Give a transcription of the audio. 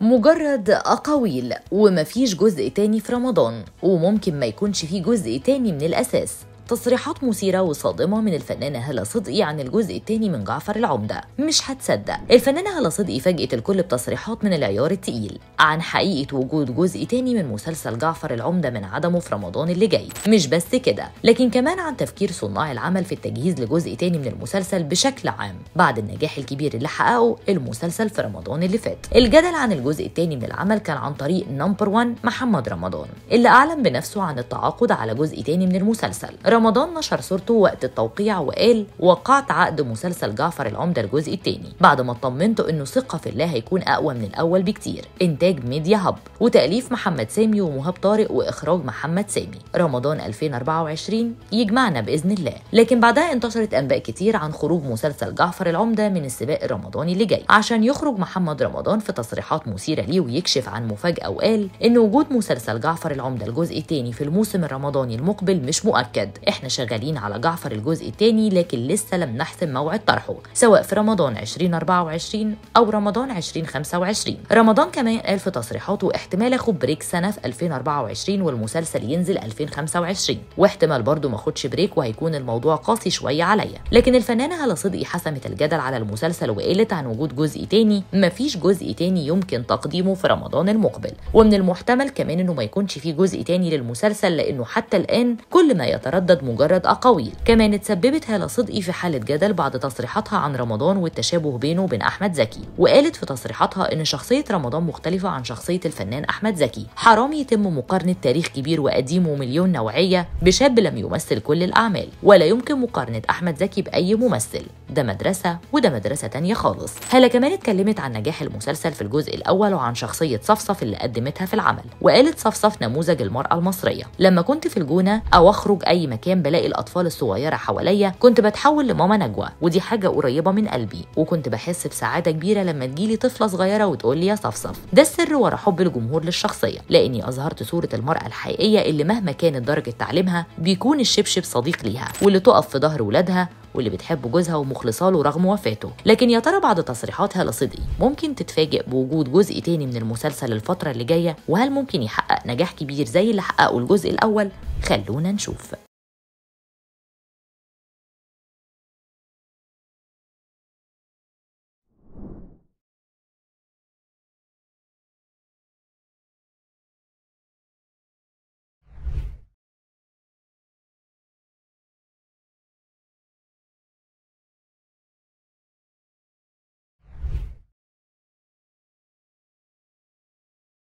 مجرد أقاويل وما فيش جزء تاني في رمضان وممكن ما يكونش فيه جزء تاني من الأساس تصريحات مثيرة وصادمة من الفنانة هالة صدقي عن الجزء الثاني من جعفر العمدة مش هتصدق الفنانة هالة صدقي فاجئت الكل بتصريحات من العيار التقيل عن حقيقة وجود جزء تاني من مسلسل جعفر العمدة من عدمه في رمضان اللي جاي مش بس كده لكن كمان عن تفكير صناع العمل في التجهيز لجزء تاني من المسلسل بشكل عام بعد النجاح الكبير اللي حققه المسلسل في رمضان اللي فات الجدل عن الجزء التاني من العمل كان عن طريق نمبر 1 محمد رمضان اللي أعلن بنفسه عن التعاقد على جزء تاني من المسلسل رمضان نشر صورته وقت التوقيع وقال وقعت عقد مسلسل جعفر العمدة الجزء الثاني بعد ما اطمنت انه ثقة في الله هيكون اقوى من الاول بكتير انتاج ميديا هب وتاليف محمد سامي ومهاب طارق واخراج محمد سامي رمضان 2024 يجمعنا باذن الله لكن بعدها انتشرت انباء كتير عن خروج مسلسل جعفر العمدة من السباق الرمضاني اللي جاي عشان يخرج محمد رمضان في تصريحات مثيرة ليه ويكشف عن مفاجأة وقال ان وجود مسلسل جعفر العمدة الجزء الثاني في الموسم الرمضاني المقبل مش مؤكد احنا شغالين على جعفر الجزء الثاني لكن لسه لم نحسم موعد طرحه سواء في رمضان 2024 أو رمضان 2025 رمضان كمان قال في تصريحاته احتمال اخد بريك سنة في 2024 والمسلسل ينزل 2025 واحتمال برضه ما اخدش بريك وهيكون الموضوع قاسي شوية عليا لكن الفنانة هلا صدقي حسمت الجدل على المسلسل وقالت عن وجود جزء تاني مفيش جزء تاني يمكن تقديمه في رمضان المقبل ومن المحتمل كمان انه ما يكونش فيه جزء تاني للمسلسل لانه حتى الان كل ما يتردد عدد مجرد أقاويل كمان اتسببت هالة صدقي في حالة جدل بعد تصريحاتها عن رمضان والتشابه بينه وبين أحمد زكي وقالت في تصريحاتها إن شخصية رمضان مختلفة عن شخصية الفنان أحمد زكي حرام يتم مقارنة تاريخ كبير وقديم ومليون نوعية بشاب لم يمثل كل الأعمال ولا يمكن مقارنة أحمد زكي بأي ممثل ده مدرسة وده مدرسة تانية خالص هلا كمان اتكلمت عن نجاح المسلسل في الجزء الأول وعن شخصية صفصف اللي قدمتها في العمل وقالت صفصف نموذج المرأة المصرية لما كنت في الجونة أو أخرج أي مكان كان بلاقي الأطفال الصغيرة حواليا كنت بتحول لماما نجوى ودي حاجة قريبة من قلبي وكنت بحس بسعادة كبيرة لما تجيلي طفلة صغيرة وتقول لي يا صفصف ده السر ورا حب الجمهور للشخصية لأني أظهرت صورة المرأة الحقيقية اللي مهما كانت درجة تعليمها بيكون الشبشب صديق ليها واللي تقف في ظهر ولادها واللي بتحب جوزها ومخلصه له رغم وفاته لكن يا ترى بعد تصريحاتها لصدقي ممكن تتفاجئ بوجود جزء تاني من المسلسل الفترة اللي جاية وهل ممكن يحقق نجاح كبير زي اللي حققه الجزء الأول خلونا نشوف